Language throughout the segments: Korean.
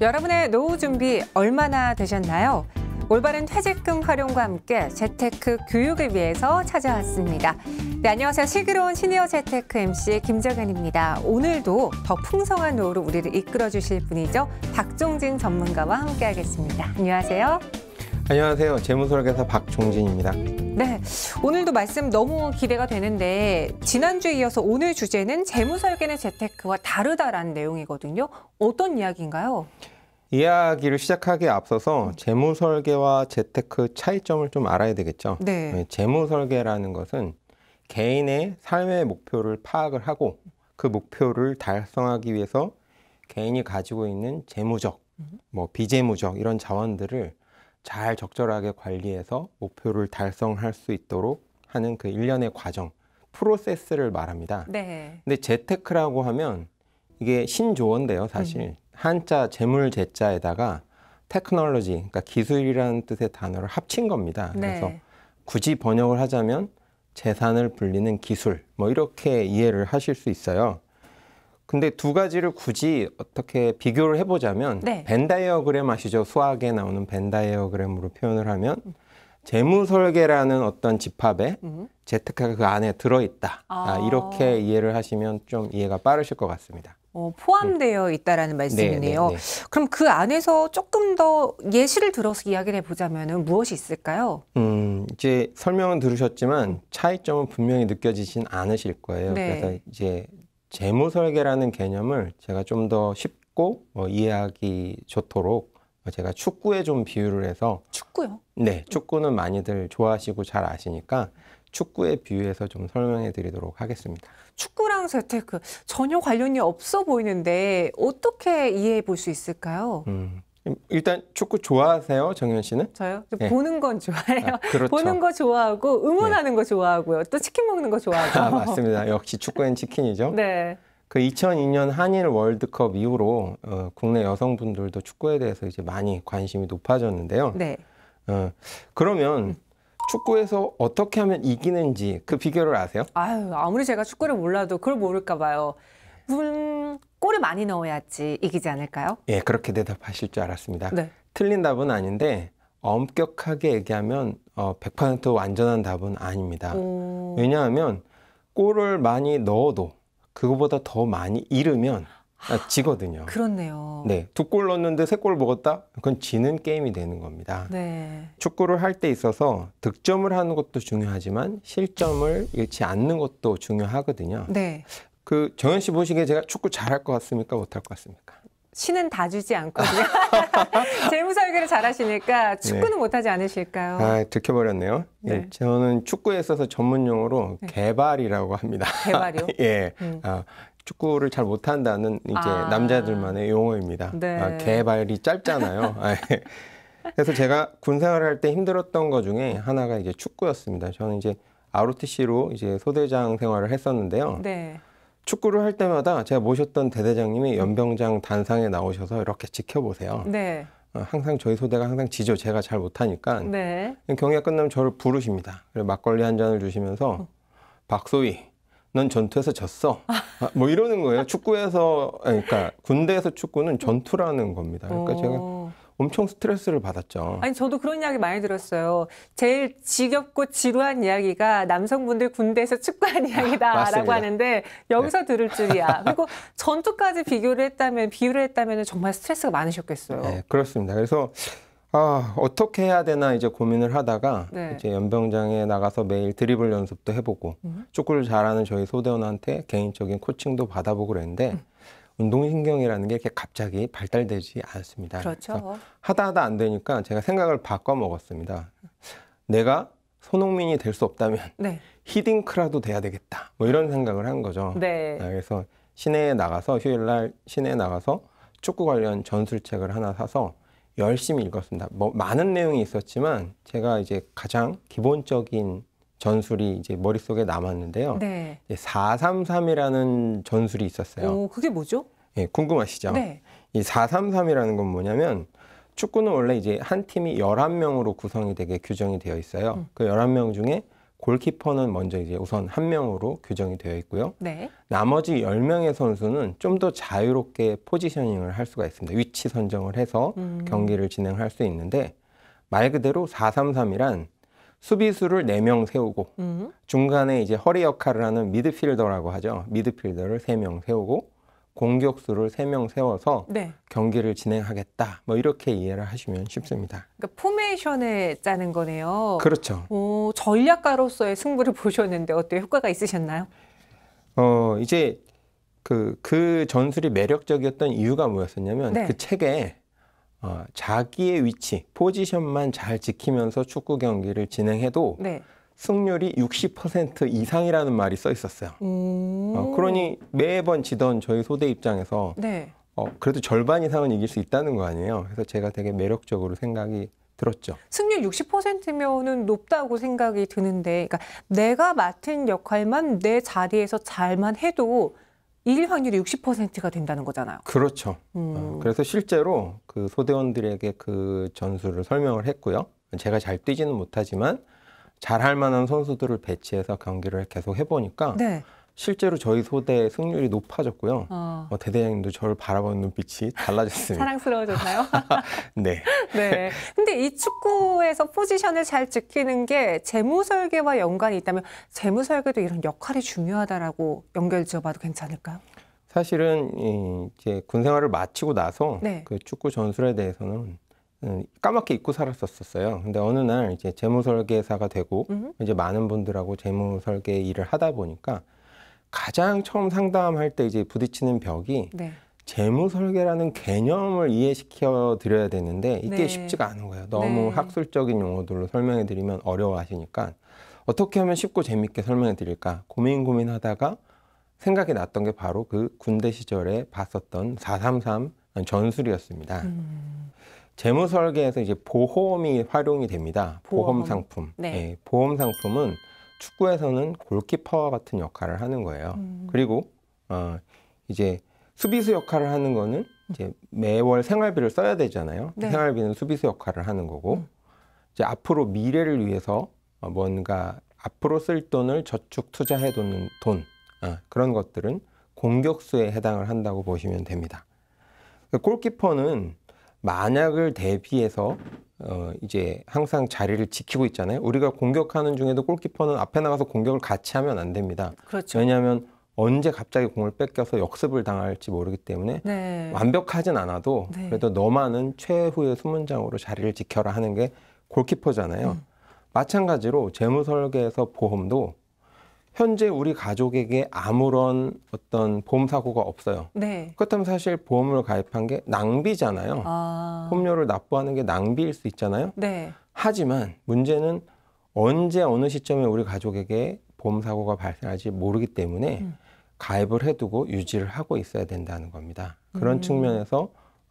여러분의 노후 준비 얼마나 되셨나요? 올바른 퇴직금 활용과 함께 재테크 교육을 위해서 찾아왔습니다. 네, 안녕하세요. 시그로운 시니어 재테크 MC 김정현입니다. 오늘도 더 풍성한 노후로 우리를 이끌어 주실 분이죠. 박종진 전문가와 함께하겠습니다. 안녕하세요. 안녕하세요. 재무설계사 박종진입니다. 네, 오늘도 말씀 너무 기대가 되는데 지난주에 이어서 오늘 주제는 재무설계는 재테크와 다르다라는 내용이거든요. 어떤 이야기인가요? 이야기를 시작하기에 앞서서 음. 재무설계와 재테크 차이점을 좀 알아야 되겠죠. 네. 네 재무설계라는 것은 개인의 삶의 목표를 파악을 하고 그 목표를 달성하기 위해서 개인이 가지고 있는 재무적, 음. 뭐 비재무적 이런 자원들을 잘 적절하게 관리해서 목표를 달성할 수 있도록 하는 그 일련의 과정, 프로세스를 말합니다. 네. 근데 재테크라고 하면 이게 신조어인데요, 사실. 음. 한자 재물 제자에다가 테크놀로지, 그러니까 기술이라는 뜻의 단어를 합친 겁니다. 네. 그래서 굳이 번역을 하자면 재산을 불리는 기술, 뭐 이렇게 이해를 하실 수 있어요. 근데 두 가지를 굳이 어떻게 비교를 해보자면 네. 벤다이어그램 아시죠? 수학에 나오는 벤다이어그램으로 표현을 하면 재무설계라는 어떤 집합에 음. 재테크가 그 안에 들어있다. 아, 아. 이렇게 이해를 하시면 좀 이해가 빠르실 것 같습니다. 어, 포함되어 있다라는 네. 말씀이네요. 네, 네, 네. 그럼 그 안에서 조금 더 예시를 들어서 이야기를 해보자면 무엇이 있을까요? 음, 이제 설명은 들으셨지만 차이점은 분명히 느껴지진 않으실 거예요. 네. 그래서 이제 재무 설계라는 개념을 제가 좀 더 쉽고 어, 이해하기 좋도록 제가 축구에 좀 비유를 해서 축구요? 네, 축구는 많이들 좋아하시고 잘 아시니까 축구에 비유해서 좀 설명해 드리도록 하겠습니다. 축구랑 재테크 전혀 관련이 없어 보이는데 어떻게 이해해 볼 수 있을까요? 음, 음, 일단 축구 좋아하세요, 정현 씨는? 저요? 네. 보는 건 좋아해요. 아, 그렇죠. 보는 거 좋아하고 응원하는 네. 거 좋아하고요. 또 치킨 먹는 거 좋아하고. 아, 맞습니다. 역시 축구엔 치킨이죠. 네. 그 2002년 한일 월드컵 이후로 어, 국내 여성분들도 축구에 대해서 이제 많이 관심이 높아졌는데요. 네. 어, 그러면 음. 축구에서 어떻게 하면 이기는지 그 비결을 아세요? 아유, 아무리 제가 축구를 몰라도 그걸 모를까 봐요. 음, 골을 많이 넣어야지 이기지 않을까요? 예, 그렇게 대답하실 줄 알았습니다. 네. 틀린 답은 아닌데 엄격하게 얘기하면 어, 100% 완전한 답은 아닙니다. 오. 왜냐하면 골을 많이 넣어도 그거보다 더 많이 잃으면 아, 지거든요. 그렇네요. 네, 두 골 넣었는데 세 골 먹었다? 그건 지는 게임이 되는 겁니다. 네. 축구를 할 때 있어서 득점을 하는 것도 중요하지만 실점을 잃지 않는 것도 중요하거든요. 네. 그 정현 씨 보시기에 제가 축구 잘할 것 같습니까? 못할 것 같습니까? 신은 다 주지 않거든요 재무 설계를 잘하시니까 축구는 네. 못하지 않으실까요? 아 들켜버렸네요. 예, 네. 예, 저는 축구에 있어서 전문 용어로 네. 개발이라고 합니다. 개발이요? 예. 음. 아, 축구를 잘 못한다는 이제 아. 남자들만의 용어입니다. 네. 아, 개발이 짧잖아요. 아, 예. 그래서 제가 군생활을 할 때 힘들었던 것 중에 하나가 이제 축구였습니다. 저는 이제 ROTC로 이제 소대장 생활을 했었는데요. 네. 축구를 할 때마다 제가 모셨던 대대장님이 연병장 단상에 나오셔서 이렇게 지켜보세요. 네. 어, 항상 저희 소대가 항상 지죠. 제가 잘 못하니까. 네. 경기가 끝나면 저를 부르십니다. 그래 막걸리 한 잔을 주시면서 박소희, 넌 전투에서 졌어. 아, 아 뭐 이러는 거예요. 축구에서 그러니까 군대에서 축구는 전투라는 겁니다. 그러니까 어. 제가 엄청 스트레스를 받았죠. 아니 저도 그런 이야기 많이 들었어요. 제일 지겹고 지루한 이야기가 남성분들 군대에서 축구한 아, 이야기다라고 아, 하는데 여기서 네. 들을 줄이야. 그리고 전투까지 비교를 했다면 비유를 했다면 정말 스트레스가 많으셨겠어요. 네, 그렇습니다. 그래서 아, 어떻게 해야 되나 이제 고민을 하다가 네. 이제 연병장에 나가서 매일 드리블 연습도 해보고 음. 축구를 잘하는 저희 소대원한테 개인적인 코칭도 받아보고 그랬는데 음. 운동신경이라는 게 이렇게 갑자기 발달되지 않습니다. 그렇죠. 하다 하다 안 되니까 제가 생각을 바꿔 먹었습니다. 내가 손흥민이 될 수 없다면 네. 히딩크라도 돼야 되겠다. 뭐 이런 생각을 한 거죠. 네. 아, 그래서 시내에 나가서 휴일날 시내에 나가서 축구 관련 전술책을 하나 사서 열심히 읽었습니다. 뭐 많은 내용이 있었지만 제가 이제 가장 기본적인 전술이 이제 머릿속에 남았는데요. 네. 433이라는 전술이 있었어요. 오, 그게 뭐죠? 예, 궁금하시죠? 네. 이 433이라는 건 뭐냐면 축구는 원래 이제 한 팀이 11명으로 구성이 되게 규정이 되어 있어요. 음. 그 11명 중에 골키퍼는 먼저 이제 우선 한 명으로 규정이 되어 있고요. 네. 나머지 10명의 선수는 좀 더 자유롭게 포지셔닝을 할 수가 있습니다. 위치 선정을 해서 음. 경기를 진행할 수 있는데 말 그대로 433이란 수비수를 네 명 세우고 음. 중간에 이제 허리 역할을 하는 미드필더라고 하죠. 미드필더를 세 명 세우고 공격수를 세 명 세워서 네. 경기를 진행하겠다. 뭐 이렇게 이해를 하시면 쉽습니다. 그러니까 포메이션을 짜는 거네요. 그렇죠. 오, 전략가로서의 승부를 보셨는데 어때요? 효과가 있으셨나요? 어, 이제 그, 그 전술이 매력적이었던 이유가 뭐였었냐면 네. 그 책에 어, 자기의 위치, 포지션만 잘 지키면서 축구 경기를 진행해도 네. 승률이 60% 이상이라는 말이 써 있었어요. 어, 그러니 매번 지던 저희 소대 입장에서 네. 어, 그래도 절반 이상은 이길 수 있다는 거 아니에요. 그래서 제가 되게 매력적으로 생각이 들었죠. 승률 60%면은 높다고 생각이 드는데, 그러니까 내가 맡은 역할만 내 자리에서 잘만 해도 이길 확률이 60%가 된다는 거잖아요. 그렇죠. 음. 어, 그래서 실제로 그 소대원들에게 그 전술을 설명을 했고요. 제가 잘 뛰지는 못하지만 잘할 만한 선수들을 배치해서 경기를 계속 해보니까 네. 실제로 저희 소대 승률이 높아졌고요. 어. 뭐 대대장님도 저를 바라보는 눈빛이 달라졌습니다. 사랑스러워졌나요? 네. 네. 근데 이 축구에서 포지션을 잘 지키는 게 재무 설계와 연관이 있다면 재무 설계도 이런 역할이 중요하다라고 연결 지어봐도 괜찮을까요? 사실은 이제 군 생활을 마치고 나서 네. 그 축구 전술에 대해서는 음, 까맣게 잊고 살았었어요. 근데 어느 날 이제 재무 설계사가 되고 음흠. 이제 많은 분들하고 재무 설계 일을 하다 보니까 가장 처음 상담할 때 이제 부딪히는 벽이 네. 재무 설계라는 개념을 이해시켜 드려야 되는데 이게 네. 쉽지가 않은 거예요. 너무 네. 학술적인 용어들로 설명해 드리면 어려워하시니까 어떻게 하면 쉽고 재밌게 설명해 드릴까 고민 고민하다가 생각이 났던 게 바로 그 군대 시절에 봤었던 433 전술이었습니다. 음. 재무 설계에서 이제 보험이 활용이 됩니다. 보험, 보험 상품. 네. 네. 보험 상품은 축구에서는 골키퍼와 같은 역할을 하는 거예요. 음. 그리고 어, 이제 수비수 역할을 하는 거는 이제 매월 생활비를 써야 되잖아요. 네. 생활비는 수비수 역할을 하는 거고 음. 이제 앞으로 미래를 위해서 어, 뭔가 앞으로 쓸 돈을 저축 투자해 두는 돈 어, 그런 것들은 공격수에 해당을 한다고 보시면 됩니다. 그러니까 골키퍼는 만약을 대비해서 어 이제 항상 자리를 지키고 있잖아요. 우리가 공격하는 중에도 골키퍼는 앞에 나가서 공격을 같이 하면 안 됩니다. 그렇죠. 왜냐하면 언제 갑자기 공을 뺏겨서 역습을 당할지 모르기 때문에 네. 완벽하진 않아도 네. 그래도 너만은 최후의 수문장으로 자리를 지켜라 하는 게 골키퍼잖아요. 음. 마찬가지로 재무 설계에서 보험도 현재 우리 가족에게 아무런 어떤 보험 사고가 없어요. 네. 그렇다면 사실 보험을 가입한 게 낭비잖아요. 아. 보험료를 납부하는 게 낭비일 수 있잖아요. 네. 하지만 문제는 언제 어느 시점에 우리 가족에게 보험 사고가 발생할지 모르기 때문에 음. 가입을 해두고 유지를 하고 있어야 된다는 겁니다. 그런 음. 측면에서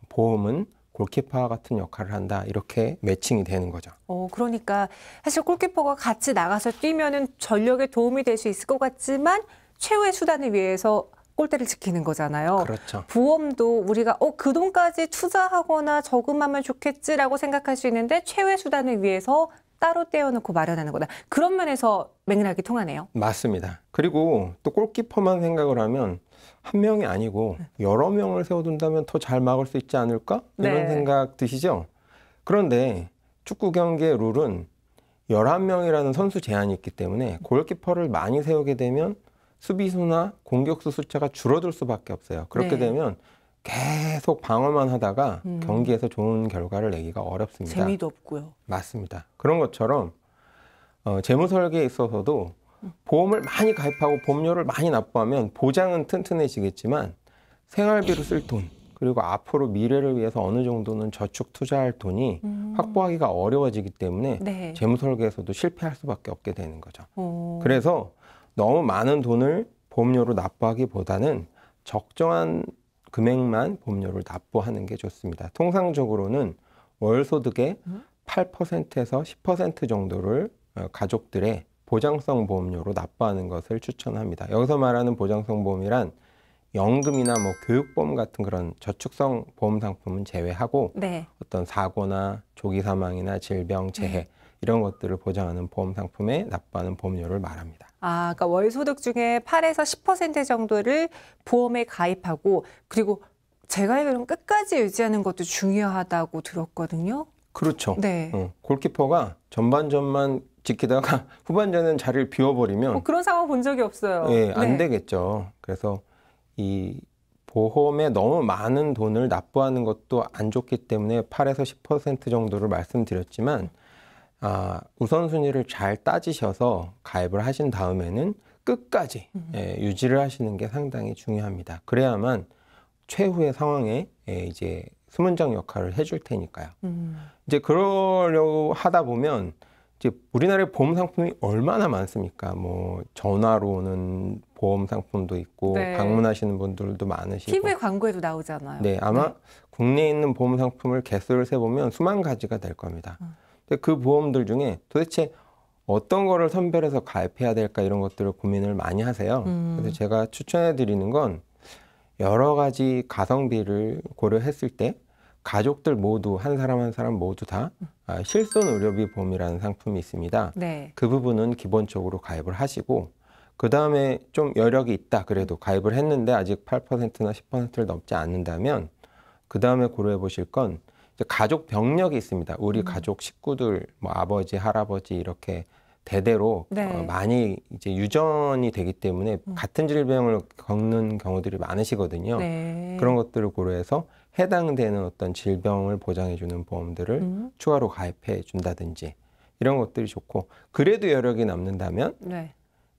보험은 골키퍼 와 같은 역할을 한다 이렇게 매칭이 되는 거죠. 어, 그러니까 사실 골키퍼가 같이 나가서 뛰면은 전력에 도움이 될 수 있을 것 같지만 최후의 수단을 위해서 골대를 지키는 거잖아요. 그렇죠. 보험도 우리가 어 그돈까지 투자하거나 저금하면 좋겠지라고 생각할 수 있는데 최후의 수단을 위해서 따로 떼어놓고 마련하는 거다. 그런 면에서 맥락이 통하네요. 맞습니다. 그리고 또 골키퍼만 생각을 하면 한 명이 아니고 여러 명을 세워둔다면 더 잘 막을 수 있지 않을까? 이런 네. 생각 드시죠? 그런데 축구 경기의 룰은 열한 명이라는 선수 제한이 있기 때문에 골키퍼를 많이 세우게 되면 수비수나 공격수 숫자가 줄어들 수밖에 없어요. 그렇게 네. 되면 계속 방어만 하다가 음. 경기에서 좋은 결과를 내기가 어렵습니다. 재미도 없고요. 맞습니다. 그런 것처럼 어, 재무 설계에 있어서도 보험을 많이 가입하고 보험료를 많이 납부하면 보장은 튼튼해지겠지만 생활비로 쓸 돈, 그리고 앞으로 미래를 위해서 어느 정도는 저축 투자할 돈이 음. 확보하기가 어려워지기 때문에 네. 재무 설계에서도 실패할 수밖에 없게 되는 거죠. 오. 그래서 너무 많은 돈을 보험료로 납부하기보다는 적정한 금액만 보험료를 납부하는 게 좋습니다. 통상적으로는 월 소득의 음? 8%에서 10% 정도를 어, 가족들의 보장성 보험료로 납부하는 것을 추천합니다. 여기서 말하는 보장성 보험이란 연금이나 뭐 교육보험 같은 그런 저축성 보험 상품은 제외하고 네. 어떤 사고나 조기 사망이나 질병, 음. 재해 네. 이런 것들을 보장하는 보험 상품에 납부하는 보험료를 말합니다. 아, 그러니까 월 소득 중에 8에서 10% 정도를 보험에 가입하고 그리고 제가 알기 끝까지 유지하는 것도 중요하다고 들었거든요. 그렇죠. 네. 어, 골키퍼가 전반전만 지키다가 후반전은 자리를 비워버리면 어, 그런 상황 본 적이 없어요. 예, 안 네. 되겠죠. 그래서 이 보험에 너무 많은 돈을 납부하는 것도 안 좋기 때문에 8에서 10% 정도를 말씀드렸지만 아, 우선순위를 잘 따지셔서 가입을 하신 다음에는 끝까지 음. 예, 유지를 하시는 게 상당히 중요합니다. 그래야만 최후의 상황에 예, 이제 수문장 역할을 해줄 테니까요. 음. 이제 그러려고 하다 보면 이제 우리나라에 보험 상품이 얼마나 많습니까? 뭐 전화로 오는 보험 상품도 있고 네. 방문하시는 분들도 많으시고 TV 광고에도 나오잖아요. 네, 아마 네. 국내에 있는 보험 상품을 개수를 세 보면 수만 가지가 될 겁니다. 음. 근데 그 보험들 중에 도대체 어떤 거를 선별해서 가입해야 될까 이런 것들을 고민을 많이 하세요. 음. 그래서 제가 추천해 드리는 건 여러 가지 가성비를 고려했을 때 가족들 모두 한 사람 한 사람 모두 다 음. 아, 실손 의료비 보험이라는 상품이 있습니다. 네. 그 부분은 기본적으로 가입을 하시고 그 다음에 좀 여력이 있다 그래도 가입을 했는데 아직 8%나 10%를 넘지 않는다면 그 다음에 고려해 보실 건 가족 병력이 있습니다. 우리 음. 가족 식구들 뭐 아버지 할아버지 이렇게 대대로 네. 어, 많이 이제 유전이 되기 때문에 음. 같은 질병을 겪는 경우들이 많으시거든요. 네. 그런 것들을 고려해서 해당되는 어떤 질병을 보장해주는 보험들을 음. 추가로 가입해 준다든지 이런 것들이 좋고 그래도 여력이 남는다면 네.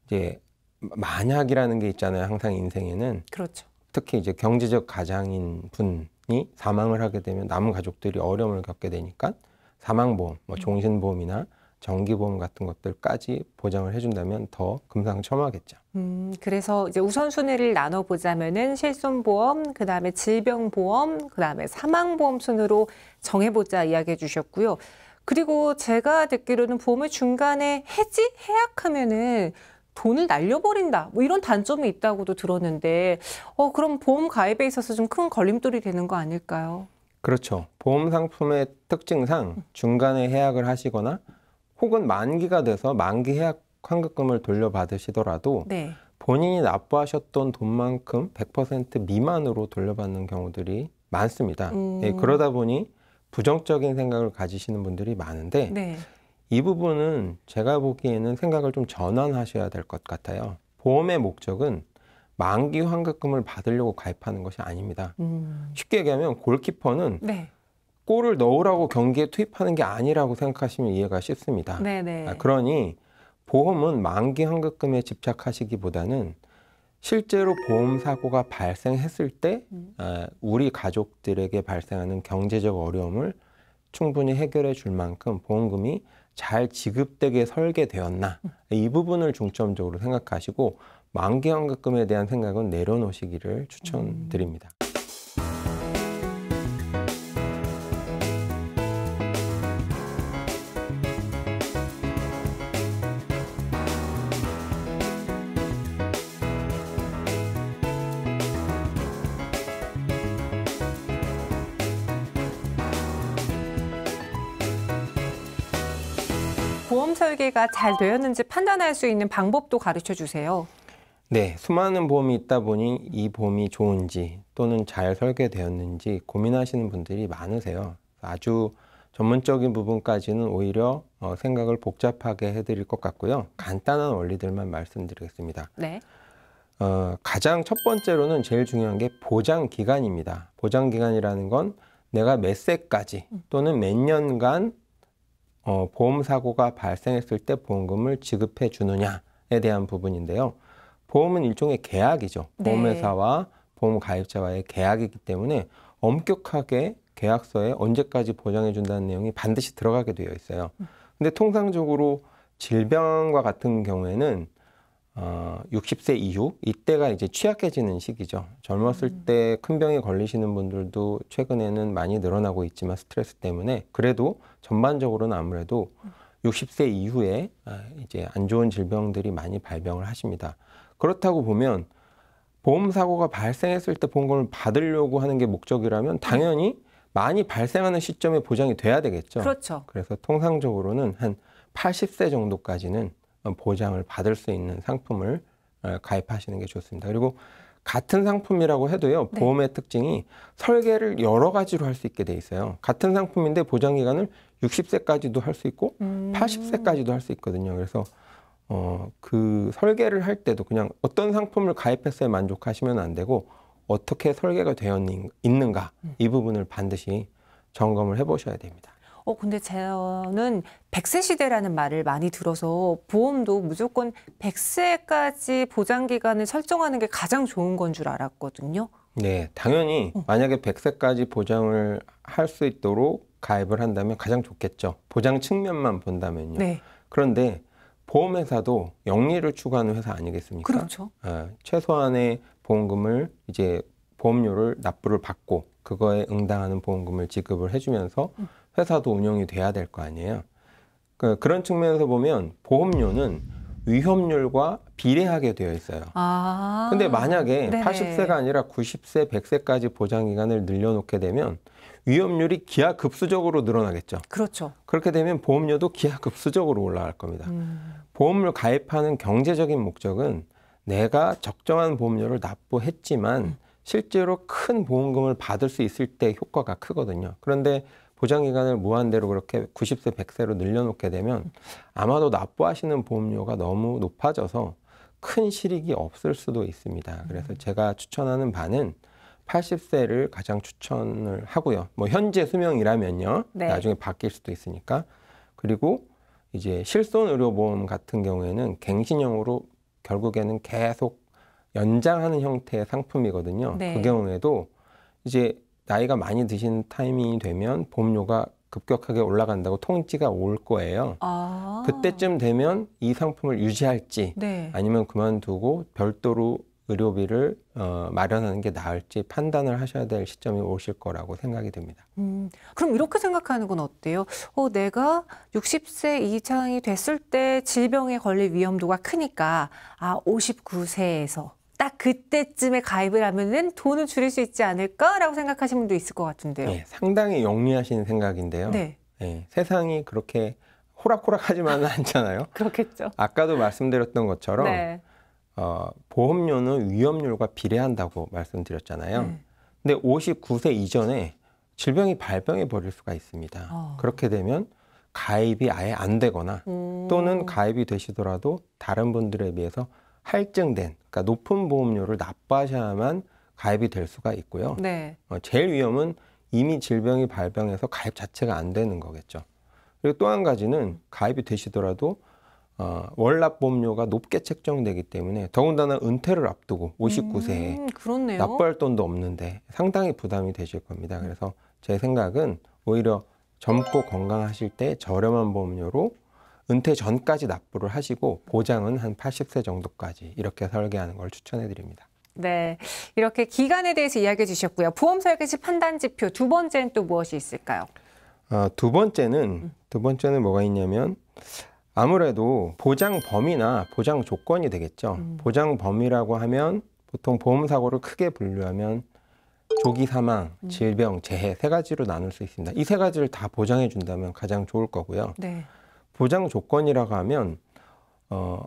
이제 만약이라는 게 있잖아요. 항상 인생에는 그렇죠. 특히 이제 경제적 가장인 분이 사망을 하게 되면 남은 가족들이 어려움을 겪게 되니까 사망보험, 뭐 음. 종신보험이나 정기보험 같은 것들까지 보장을 해준다면 더 금상첨화겠죠. 음, 그래서 이제 우선순위를 나눠보자면은 실손보험, 그 다음에 질병보험, 그 다음에 사망보험 순으로 정해보자 이야기해 주셨고요. 그리고 제가 듣기로는 보험을 중간에 해지? 해약하면은 돈을 날려버린다. 뭐 이런 단점이 있다고도 들었는데, 어, 그럼 보험 가입에 있어서 좀 큰 걸림돌이 되는 거 아닐까요? 그렇죠. 보험 상품의 특징상 중간에 해약을 하시거나 혹은 만기가 돼서 만기 해약 환급금을 돌려받으시더라도 네. 본인이 납부하셨던 돈만큼 100% 미만으로 돌려받는 경우들이 많습니다. 음. 예, 그러다 보니 부정적인 생각을 가지시는 분들이 많은데 네. 이 부분은 제가 보기에는 생각을 좀 전환하셔야 될 것 같아요. 보험의 목적은 만기 환급금을 받으려고 가입하는 것이 아닙니다. 음. 쉽게 얘기하면 골키퍼는 네. 골을 넣으라고 경기에 투입하는 게 아니라고 생각하시면 이해가 쉽습니다. 네네. 네. 아, 그러니 보험은 만기 환급금에 집착하시기보다는 실제로 보험 사고가 발생했을 때 음. 아, 우리 가족들에게 발생하는 경제적 어려움을 충분히 해결해 줄 만큼 보험금이 잘 지급되게 설계되었나 음. 이 부분을 중점적으로 생각하시고 만기 환급금에 대한 생각은 내려놓으시기를 음. 추천드립니다. 음. 보험 설계가 잘 되었는지 판단할 수 있는 방법도 가르쳐 주세요. 네, 수많은 보험이 있다 보니 이 보험이 좋은지 또는 잘 설계되었는지 고민하시는 분들이 많으세요. 아주 전문적인 부분까지는 오히려 어, 생각을 복잡하게 해드릴 것 같고요. 간단한 원리들만 말씀드리겠습니다. 네. 어, 가장 첫 번째로는 제일 중요한 게 보장 기간입니다. 보장 기간이라는 건 내가 몇 세까지 또는 몇 년간 어, 보험 사고가 발생했을 때 보험금을 지급해 주느냐에 대한 부분인데요. 보험은 일종의 계약이죠. 네. 보험회사와 보험 가입자와의 계약이기 때문에 엄격하게 계약서에 언제까지 보장해 준다는 내용이 반드시 들어가게 되어 있어요. 근데 통상적으로 질병과 같은 경우에는 어, 60세 이후 이때가 이제 취약해지는 시기죠. 젊었을 음. 때큰 병에 걸리시는 분들도 최근에는 많이 늘어나고 있지만 스트레스 때문에 그래도 전반적으로는 아무래도 음. 60세 이후에 아, 이제 안 좋은 질병들이 많이 발병을 하십니다. 그렇다고 보면 보험 사고가 발생했을 때 보험금을 받으려고 하는 게 목적이라면 네. 당연히 많이 발생하는 시점에 보장이 돼야 되겠죠. 그렇죠. 그래서 통상적으로는 한 80세 정도까지는 보장을 받을 수 있는 상품을 어, 가입하시는 게 좋습니다. 그리고 같은 상품이라고 해도요 네. 보험의 특징이 설계를 여러 가지로 할 수 있게 돼 있어요. 같은 상품인데 보장 기간을 60세까지도 할 수 있고 음. 80세까지도 할 수 있거든요. 그래서 어, 그 설계를 할 때도 그냥 어떤 상품을 가입했어야 만족하시면 안 되고 어떻게 설계가 되어 있는가 이 부분을 반드시 점검을 해보셔야 됩니다. 어, 근데 저는 백세 시대라는 말을 많이 들어서 보험도 무조건 백세까지 보장기간을 설정하는 게 가장 좋은 건 줄 알았거든요. 네, 당연히 어. 만약에 백세까지 보장을 할 수 있도록 가입을 한다면 가장 좋겠죠. 보장 측면만 본다면요. 네. 그런데 보험회사도 영리를 추구하는 회사 아니겠습니까? 그렇죠. 아, 최소한의 보험금을 이제 보험료를 납부를 받고 그거에 응당하는 보험금을 지급을 해주면서 음. 회사도 운영이 돼야 될 거 아니에요. 그 그런 측면에서 보면 보험료는 위험률과 비례하게 되어 있어요. 아~ 근데 만약에 네네. 80세가 아니라 90세, 100세까지 보장 기간을 늘려놓게 되면 위험률이 기하급수적으로 늘어나겠죠. 그렇죠. 그렇게 되면 보험료도 기하급수적으로 올라갈 겁니다. 음. 보험료 가입하는 경제적인 목적은 내가 적정한 보험료를 납부했지만 음. 실제로 큰 보험금을 받을 수 있을 때 효과가 크거든요. 그런데 보장기간을 무한대로 그렇게 90세, 100세로 늘려놓게 되면 아마도 납부하시는 보험료가 너무 높아져서 큰 실익이 없을 수도 있습니다. 그래서 제가 추천하는 바는 80세를 가장 추천을 하고요. 뭐 현재 수명이라면요. 네. 나중에 바뀔 수도 있으니까. 그리고 이제 실손 의료보험 같은 경우에는 갱신형으로 결국에는 계속 연장하는 형태의 상품이거든요. 네. 그 경우에도 이제 나이가 많이 드신 타이밍이 되면 보험료가 급격하게 올라간다고 통지가 올 거예요. 아. 그때쯤 되면 이 상품을 유지할지 네. 아니면 그만두고 별도로 의료비를 어, 마련하는 게 나을지 판단을 하셔야 될 시점이 오실 거라고 생각이 됩니다 음, 그럼 이렇게 생각하는 건 어때요? 어, 내가 60세 이상이 됐을 때 질병에 걸릴 위험도가 크니까 아 59세에서 딱 그때쯤에 가입을 하면은 돈을 줄일 수 있지 않을까라고 생각하시는 분도 있을 것 같은데요. 네, 상당히 영리하신 생각인데요. 네. 네, 세상이 그렇게 호락호락하지만은 않잖아요. 그렇겠죠. 아까도 말씀드렸던 것처럼 네. 어, 보험료는 위험률과 비례한다고 말씀드렸잖아요. 네. 근데 59세 이전에 질병이 발병해 버릴 수가 있습니다. 어. 그렇게 되면 가입이 아예 안 되거나 음. 또는 가입이 되시더라도 다른 분들에 비해서 할증된 그러니까 높은 보험료를 납부하셔야만 가입이 될 수가 있고요. 네. 어, 제일 위험은 이미 질병이 발병해서 가입 자체가 안 되는 거겠죠. 그리고 또 한 가지는 가입이 되시더라도 어, 월납보험료가 높게 책정되기 때문에 더군다나 은퇴를 앞두고 59세에 음, 납부할 돈도 없는데 상당히 부담이 되실 겁니다. 그래서 제 생각은 오히려 젊고 건강하실 때 저렴한 보험료로 은퇴 전까지 납부를 하시고 보장은 한 80세 정도까지 이렇게 설계하는 걸 추천해 드립니다. 네. 이렇게 기간에 대해서 이야기해 주셨고요. 보험 설계 시 판단 지표 두 번째는 또 무엇이 있을까요? 어, 두 번째는 두 번째는 뭐가 있냐면 아무래도 보장 범위나 보장 조건이 되겠죠. 음. 보장 범위라고 하면 보통 보험 사고를 크게 분류하면 조기 사망, 음. 질병, 재해 세 가지로 나눌 수 있습니다. 이 세 가지를 다 보장해 준다면 가장 좋을 거고요. 네. 보장 조건이라고 하면 어,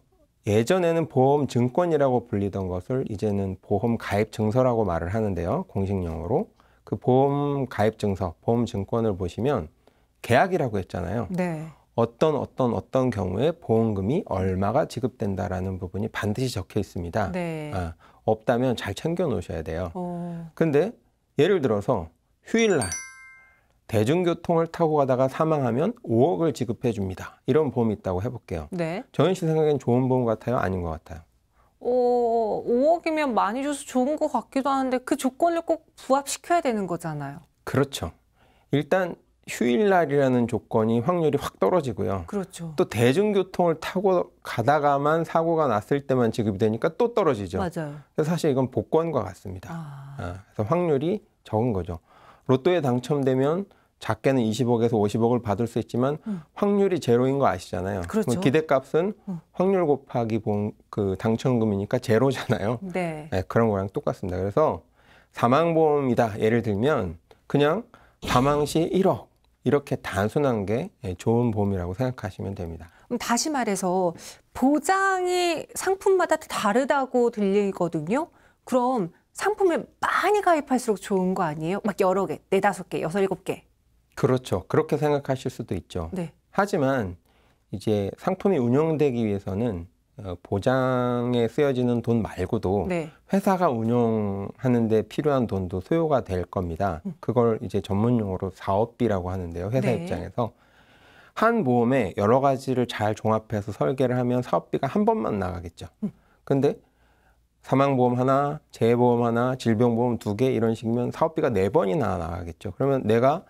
예전에는 보험 증권이라고 불리던 것을 이제는 보험 가입 증서라고 말을 하는데요. 공식 용어로. 그 보험 가입 증서, 보험 증권을 보시면 계약이라고 했잖아요. 네. 어떤 어떤 어떤 경우에 보험금이 얼마가 지급된다라는 부분이 반드시 적혀 있습니다. 네. 아, 없다면 잘 챙겨 놓으셔야 돼요. 오. 어. 근데 예를 들어서 휴일날 대중교통을 타고 가다가 사망하면 5억을 지급해 줍니다. 이런 보험이 있다고 해볼게요. 네. 정현 씨 생각엔 좋은 보험 같아요? 아닌 것 같아요? 어, 5억이면 많이 줘서 좋은 것 같기도 하는데 그 조건을 꼭 부합시켜야 되는 거잖아요. 그렇죠. 일단 휴일날이라는 조건이 확률이 확 떨어지고요. 그렇죠. 또 대중교통을 타고 가다가만 사고가 났을 때만 지급이 되니까 또 떨어지죠. 맞아요. 그래서 사실 이건 복권과 같습니다. 아... 아 그래서 확률이 적은 거죠. 로또에 당첨되면 작게는 20억에서 50억을 받을 수 있지만 음. 확률이 제로인 거 아시잖아요. 그렇죠. 기대값은 음. 확률 곱하기 봉, 그 당첨금이니까 제로잖아요. 네. 네. 그런 거랑 똑같습니다. 그래서 사망보험이다 예를 들면 그냥 사망시 1억 이렇게 단순한 게 예, 좋은 보험이라고 생각하시면 됩니다. 그럼 다시 말해서 보장이 상품마다 다르다고 들리거든요. 그럼 상품을 많이 가입할수록 좋은 거 아니에요? 막 여러 개, 네다섯 개, 여섯 일곱 개 그렇죠. 그렇게 생각하실 수도 있죠. 네. 하지만 이제 상품이 운영되기 위해서는 어, 보장에 쓰여지는 돈 말고도 네. 회사가 운영하는데 필요한 돈도 소요가 될 겁니다. 음. 그걸 이제 전문 용어로 사업비라고 하는데요. 회사 네. 입장에서 한 보험에 여러 가지를 잘 종합해서 설계를 하면 사업비가 한 번만 나가겠죠. 음. 근데 사망보험 하나, 재해보험 하나, 질병보험 두 개 이런 식이면 사업비가 네 번이나 나가겠죠. 그러면 내가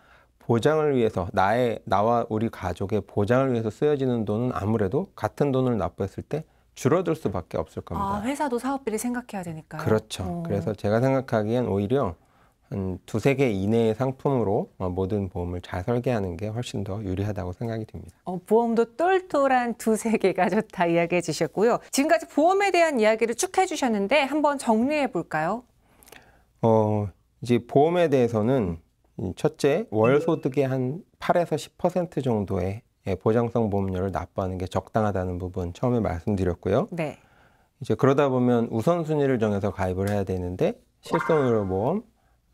보장을 위해서 나의 나와 우리 가족의 보장을 위해서 쓰여지는 돈은 아무래도 같은 돈을 납부했을 때 줄어들 수밖에 없을 겁니다. 아, 회사도 사업비를 생각해야 되니까. 그렇죠. 오. 어. 그래서 제가 생각하기엔 오히려 한 두 세 개 이내의 상품으로 어, 모든 보험을 잘 설계하는 게 훨씬 더 유리하다고 생각이 듭니다. 어, 보험도 똘똘한 두세 개가 좋다 이야기해 주셨고요. 지금까지 보험에 대한 이야기를 쭉 해주셨는데 한번 정리해 볼까요? 어, 이제 보험에 대해서는 음, 첫째, 월 소득의 한 8에서 10% 정도의 예, 보장성 보험료를 납부하는 게 적당하다는 부분 처음에 말씀드렸고요. 네. 이제 그러다 보면 우선순위를 정해서 가입을 해야 되는데 실손의료보험,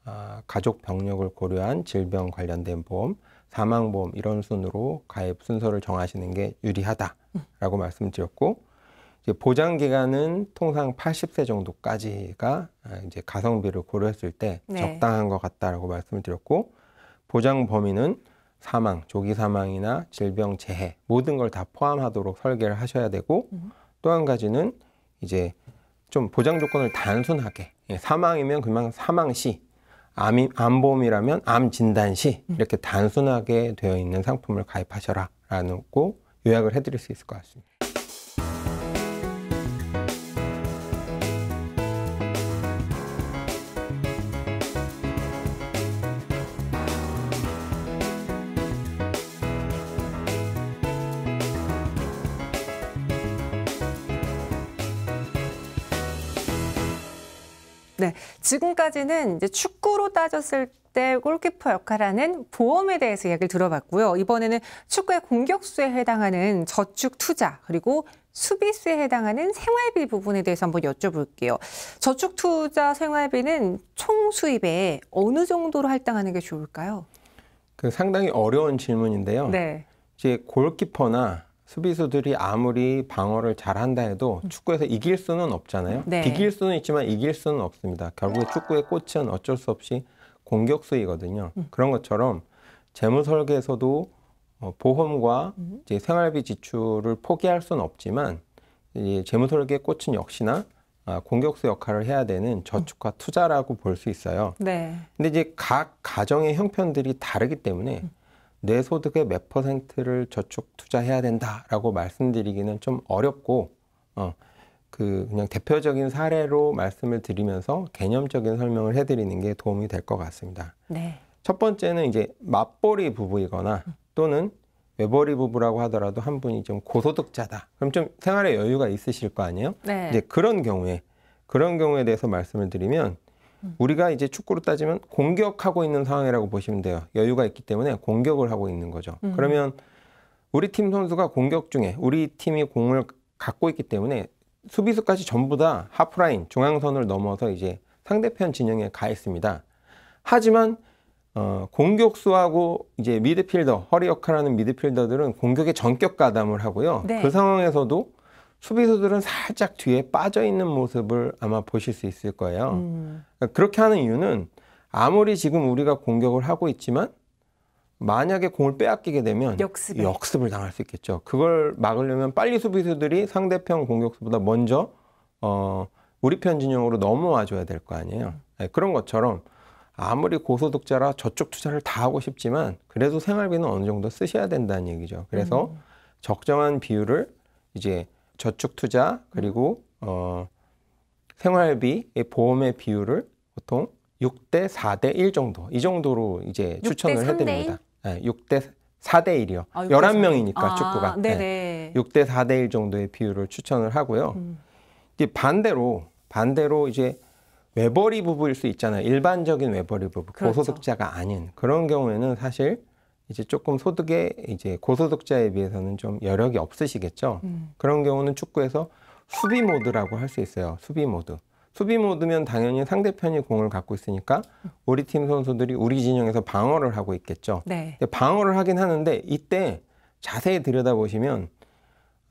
아, 가족 병력을 고려한 질병 관련된 보험, 사망보험 이런 순으로 가입 순서를 정하시는 게 유리하다라고 음. 말씀드렸고 보장 기간은 통상 80세 정도까지가 아, 이제 가성비를 고려했을 때 네. 적당한 것 같다라고 말씀을 드렸고 보장 범위는 사망, 조기 사망이나 질병, 재해 모든 걸 다 포함하도록 설계를 하셔야 되고 음. 또한 가지는 이제 좀 보장 조건을 단순하게 예, 사망이면 그냥 사망 시 암이, 암보험이라면 암 진단 시 음. 이렇게 단순하게 되어 있는 상품을 가입하셔라라고 는 요약을 해드릴 수 있을 것 같습니다. 지금까지는 이제 축구로 따졌을 때 골키퍼 역할하는 보험에 대해서 이야기를 들어봤고요. 이번에는 축구의 공격수에 해당하는 저축 투자 그리고 수비수에 해당하는 생활비 부분에 대해서 한번 여쭤볼게요. 저축 투자 생활비는 총 수입에 어느 정도로 할당하는 게 좋을까요? 그 상당히 어려운 질문인데요. 네. 이제 골키퍼나 수비수들이 아무리 방어를 잘한다 해도 축구에서 이길 수는 없잖아요. 네. 비길 수는 있지만 이길 수는 없습니다. 결국에 축구의 꽃은 어쩔 수 없이 공격수이거든요. 음. 그런 것처럼 재무 설계에서도 어, 보험과 음. 이제 생활비 지출을 포기할 수는 없지만 이 재무 설계의 꽃은 역시나 아, 공격수 역할을 해야 되는 저축과 투자라고 볼 수 있어요. 네. 근데 이제 각 가정의 형편들이 다르기 때문에 음. 내 소득의 몇 퍼센트를 저축 투자해야 된다라고 말씀드리기는 좀 어렵고 어, 그 그냥 대표적인 사례로 말씀을 드리면서 개념적인 설명을 해드리는 게 도움이 될 것 같습니다. 네. 첫 번째는 이제 맞벌이 부부이거나 음. 또는 외벌이 부부라고 하더라도 한 분이 좀 고소득자다. 그럼 좀생활에 여유가 있으실 거 아니에요? 네. 이제 그런 경우에 그런 경우에 대해서 말씀을 드리면 우리가 이제 축구로 따지면 공격하고 있는 상황이라고 보시면 돼요. 여유가 있기 때문에 공격을 하고 있는 거죠. 음. 그러면 우리 팀 선수가 공격 중에 우리 팀이 공을 갖고 있기 때문에 수비수까지 전부 다 하프라인 중앙선을 넘어서 이제 상대편 진영에 가 있습니다. 하지만 어, 공격수하고 이제 미드필더 허리 역할하는 미드필더들은 공격에 전격 가담을 하고요. 네. 그 상황에서도 수비수들은 살짝 뒤에 빠져 있는 모습을 아마 보실 수 있을 거예요. 음. 그러니까 그렇게 하는 이유는 아무리 지금 우리가 공격을 하고 있지만 만약에 공을 빼앗기게 되면 역습에. 역습을 당할 수 있겠죠. 그걸 막으려면 빨리 수비수들이 상대편 공격수보다 먼저 어 우리 편 진영으로 넘어와 줘야 될 거 아니에요. 음. 네, 그런 것처럼 아무리 고소득자라 저쪽 투자를 다 하고 싶지만 그래도 생활비는 어느 정도 쓰셔야 된다는 얘기죠. 그래서 음. 적정한 비율을 이제 저축 투자 그리고 어, 생활비 보험의 비율을 보통 6대 4대 1 정도 이 정도로 이제 추천을 해드립니다. 네, 6대 4대 1이요. 아, 6 11명이니까 아, 축구가 네, 6대 4대 1 정도의 비율을 추천을 하고요. 음. 이제 반대로 반대로 이제 외벌이 부부일 수 있잖아요. 일반적인 외벌이 부부, 그렇죠. 고소득자가 아닌 그런 경우에는 사실 이제 조금 소득에 이제 고소득자에 비해서는 좀 여력이 없으시겠죠. 음. 그런 경우는 축구에서 수비 모드라고 할 수 있어요. 수비 모드. 수비 모드면 당연히 상대편이 공을 갖고 있으니까 우리 팀 선수들이 우리 진영에서 방어를 하고 있겠죠. 네. 방어를 하긴 하는데 이때 자세히 들여다보시면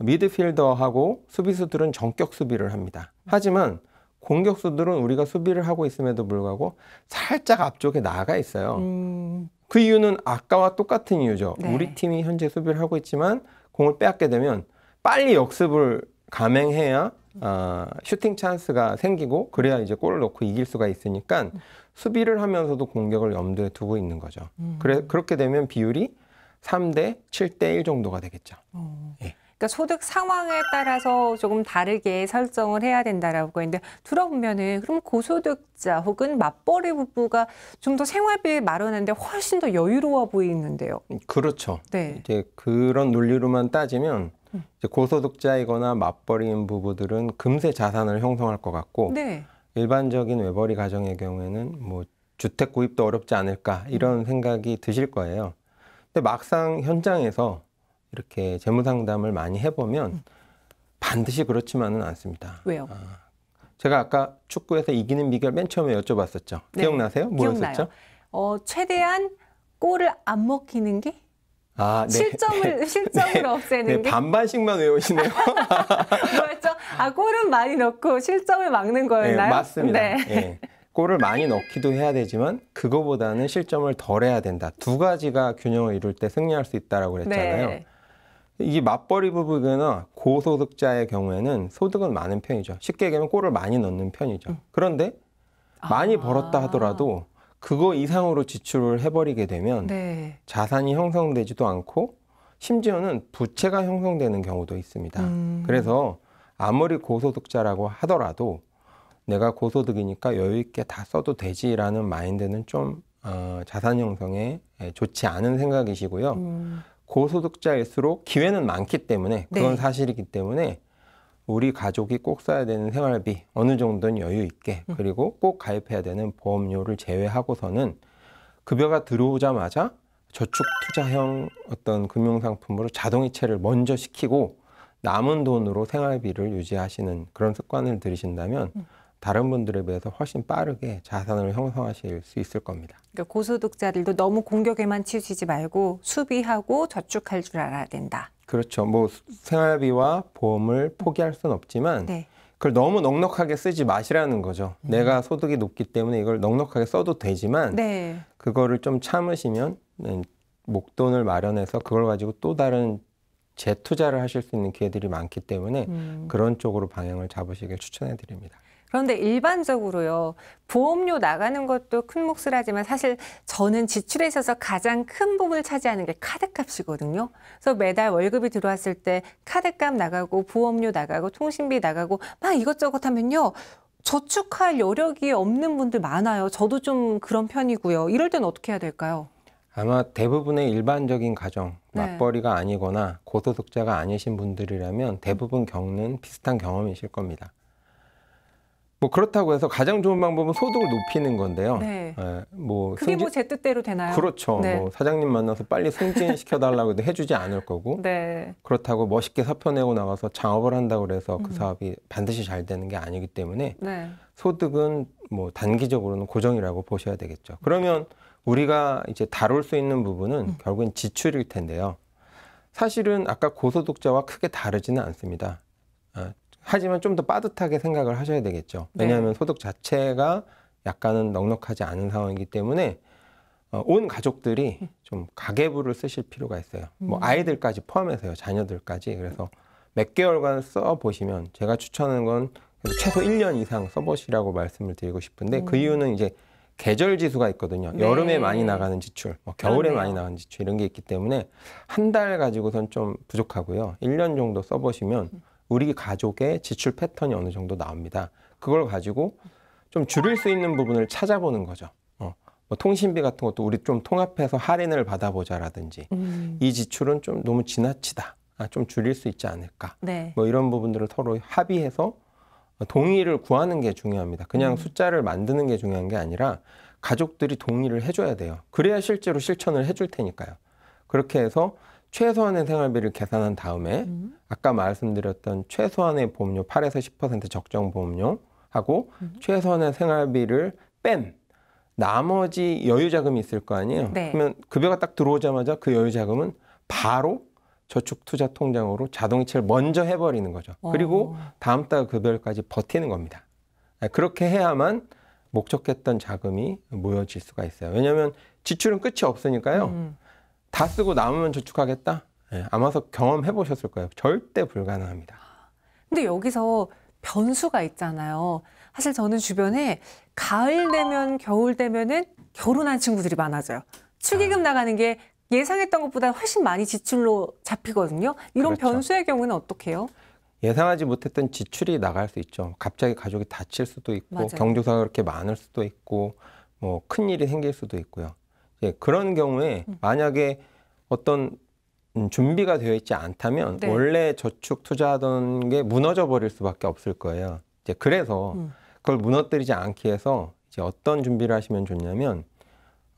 미드필더하고 수비수들은 전격 수비를 합니다. 하지만 공격수들은 우리가 수비를 하고 있음에도 불구하고 살짝 앞쪽에 나가 있어요. 음. 그 이유는 아까와 똑같은 이유죠. 네. 우리 팀이 현재 수비를 하고 있지만 공을 빼앗게 되면 빨리 역습을 감행해야 아, 슈팅 찬스가 생기고 그래야 이제 골을 넣고 이길 수가 있으니까 수비를 하면서도 공격을 염두에 두고 있는 거죠. 음. 그래 그렇게 되면 비율이 3대 7대 1 정도가 되겠죠. 어. 예. 그러니까 소득 상황에 따라서 조금 다르게 설정을 해야 된다라고 했는데 들어보면은 그럼 고소득자 혹은 맞벌이 부부가 좀 더 생활비 마련하는데 훨씬 더 여유로워 보이는데요. 그렇죠. 네. 이제 그런 논리로만 따지면 음. 고소득자이거나 맞벌이인 부부들은 금세 자산을 형성할 것 같고 네. 일반적인 외벌이 가정의 경우에는 뭐 주택 구입도 어렵지 않을까 이런 생각이 드실 거예요. 근데 막상 현장에서 이렇게 재무 상담을 많이 해보면 음. 반드시 그렇지만은 않습니다. 왜요? 아, 제가 아까 축구에서 이기는 비결 맨 처음에 여쭤봤었죠. 네. 기억나세요? 뭐였었죠? 어, 최대한 골을 안 먹히는 게 아, 네. 실점을 네. 실점을 네. 없애는 네, 게 반반씩만 외우시네요. 뭐였죠? 아 골은 많이 넣고 실점을 막는 네, 거였나요? 맞습니다. 네. 예. 골을 많이 넣기도 해야 되지만 그거보다는 실점을 덜 해야 된다. 두 가지가 균형을 이룰 때 승리할 수 있다라고 그랬잖아요. 네. 이 맞벌이 부부거나 고소득자의 경우에는 소득은 많은 편이죠. 쉽게 얘기하면 골을 많이 넣는 편이죠. 음. 그런데 많이 아. 벌었다 하더라도 그거 이상으로 지출을 해버리게 되면 네. 자산이 형성되지도 않고 심지어는 부채가 형성되는 경우도 있습니다. 음. 그래서 아무리 고소득자라고 하더라도 내가 고소득이니까 여유 있게 다 써도 되지라는 마인드는 좀 어, 자산 형성에 좋지 않은 생각이시고요. 음. 고소득자일수록 기회는 많기 때문에 그건 네. 사실이기 때문에 우리 가족이 꼭 써야 되는 생활비 어느 정도는 여유 있게 음. 그리고 꼭 가입해야 되는 보험료를 제외하고서는 급여가 들어오자마자 저축 투자형 어떤 금융 상품으로 자동이체를 먼저 시키고 남은 돈으로 생활비를 유지하시는 그런 습관을 들이신다면 음. 다른 분들에 비해서 훨씬 빠르게 자산을 형성하실 수 있을 겁니다. 그러니까 고소득자들도 너무 공격에만 치우치지 말고 수비하고 저축할 줄 알아야 된다. 그렇죠. 뭐 생활비와 보험을 포기할 수는 없지만 네. 그걸 너무 넉넉하게 쓰지 마시라는 거죠. 음. 내가 소득이 높기 때문에 이걸 넉넉하게 써도 되지만 네. 그거를 좀 참으시면 목돈을 마련해서 그걸 가지고 또 다른 재투자를 하실 수 있는 기회들이 많기 때문에 음. 그런 쪽으로 방향을 잡으시길 추천해 드립니다. 그런데 일반적으로요. 보험료 나가는 것도 큰 몫을 하지만 사실 저는 지출에 있어서 가장 큰 부분을 차지하는 게 카드값이거든요. 그래서 매달 월급이 들어왔을 때 카드값 나가고 보험료 나가고 통신비 나가고 막 이것저것 하면요. 저축할 여력이 없는 분들 많아요. 저도 좀 그런 편이고요. 이럴 땐 어떻게 해야 될까요? 아마 대부분의 일반적인 가정, 네. 맞벌이가 아니거나 고소득자가 아니신 분들이라면 대부분 겪는 비슷한 경험이실 겁니다. 뭐 그렇다고 해서 가장 좋은 방법은 소득을 높이는 건데요. 네. 네뭐 예, 그게 승진... 뭐제 뜻대로 되나요? 그렇죠. 네. 뭐 사장님 만나서 빨리 승진시켜 달라고 해도 해주지 않을 거고. 네. 그렇다고 멋있게 사표 내고 나가서 창업을 한다고 해서 그 음. 사업이 반드시 잘 되는 게 아니기 때문에 네. 소득은 뭐 단기적으로는 고정이라고 보셔야 되겠죠. 그러면 우리가 이제 다룰 수 있는 부분은 음. 결국엔 지출일 텐데요. 사실은 아까 고소득자와 크게 다르지는 않습니다. 예, 하지만 좀 더 빠듯하게 생각을 하셔야 되겠죠. 네. 왜냐하면 네. 소득 자체가 약간은 넉넉하지 않은 상황이기 때문에 어, 온 가족들이 좀 가계부를 쓰실 필요가 있어요. 뭐 음. 아이들까지 포함해서요, 자녀들까지. 그래서 몇 개월간 써 보시면 제가 추천하는 건 최소 1년 이상 써보시라고 말씀을 드리고 싶은데 그 음. 이유는 이제 계절 지수가 있거든요. 네. 여름에 많이 나가는 지출, 뭐 겨울에 그러네요. 많이 나가는 지출 이런 게 있기 때문에 한 달 가지고선 좀 부족하고요. 1년 정도 써보시면 음. 우리 가족의 지출 패턴이 어느 정도 나옵니다. 그걸 가지고 좀 줄일 수 있는 부분을 찾아보는 거죠. 어, 뭐 통신비 같은 것도 우리 좀 통합해서 할인을 받아보자라든지 음. 이 지출은 좀 너무 지나치다. 아, 좀 줄일 수 있지 않을까. 네. 뭐 이런 부분들을 서로 합의해서 동의를 구하는 게 중요합니다. 그냥 음. 숫자를 만드는 게 중요한 게 아니라 가족들이 동의를 해줘야 돼요. 그래야 실제로 실천을 해줄 테니까요. 그렇게 해서 최소한의 생활비를 계산한 다음에 음. 아까 말씀드렸던 최소한의 보험료 8에서 10% 적정 보험료하고 음. 최소한의 생활비를 뺀 나머지 여유 자금이 있을 거 아니에요. 네. 그러면 급여가 딱 들어오자마자 그 여유 자금은 바로 저축 투자 통장으로 자동이체를 먼저 해버리는 거죠. 오. 어. 그리고 다음 달 급여까지 버티는 겁니다. 아, 그렇게 해야만 목적했던 자금이 모여질 수가 있어요. 왜냐하면 지출은 끝이 없으니까요. 음. 다 쓰고 남으면 저축하겠다? 네, 예, 아마서 경험해 보셨을 거예요. 절대 불가능합니다. 아, 근데 여기서 변수가 있잖아요. 사실 저는 주변에 가을 되면 겨울 되면은 결혼한 친구들이 많아져요. 축의금 아. 나가는 게 예상했던 것보다 훨씬 많이 지출로 잡히거든요. 이런 그렇죠. 변수의 경우는 어떻게요? 예상하지 못했던 지출이 나갈 수 있죠. 갑자기 가족이 다칠 수도 있고 경조사가 그렇게 많을 수도 있고 뭐 큰 일이 생길 수도 있고요. 예, 그런 경우에 음. 만약에 어떤 음, 준비가 되어 있지 않다면 네. 원래 저축 투자하던 게 무너져 버릴 수밖에 없을 거예요. 이제 그래서 음. 그걸 무너뜨리지 않기 위해서 이제 어떤 준비를 하시면 좋냐면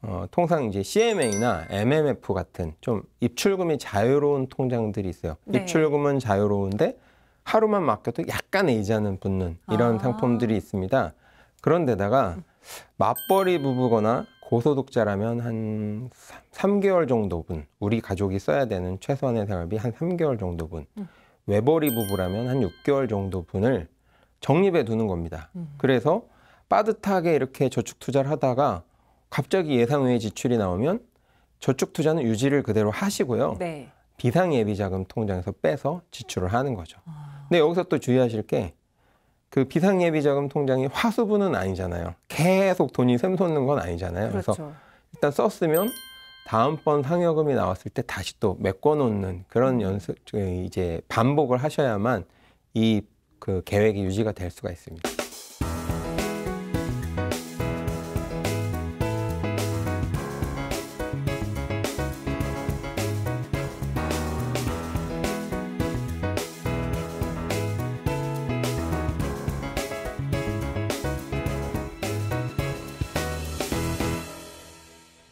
어, 통상 이제 CMA나 MMF 같은 좀 입출금이 자유로운 통장들이 있어요. 네. 입출금은 자유로운데 하루만 맡겨도 약간의 이자는 붙는 이런 아. 상품들이 있습니다. 그런데다가 맞벌이 부부거나 고소득자라면 한 3, 개월 정도분 우리 가족이 써야 되는 최소한의 생활비 한 3개월 정도분 음. 외벌이 부부라면 한 6개월 정도분을 적립해 두는 겁니다. 음. 그래서 빠듯하게 이렇게 저축 투자를 하다가 갑자기 예상 외의 지출이 나오면 저축 투자는 유지를 그대로 하시고요. 네. 비상 예비 자금 통장에서 빼서 지출을 하는 거죠. 아. 근데 여기서 또 주의하실 게그 비상예비자금 통장이 화수분은 아니잖아요. 계속 돈이 샘솟는 건 아니잖아요. 그렇죠. 그래서 일단 썼으면 다음번 상여금이 나왔을 때 다시 또 메꿔놓는 그런 음. 연습, 이제 반복을 하셔야만 이 그 계획이 유지가 될 수가 있습니다.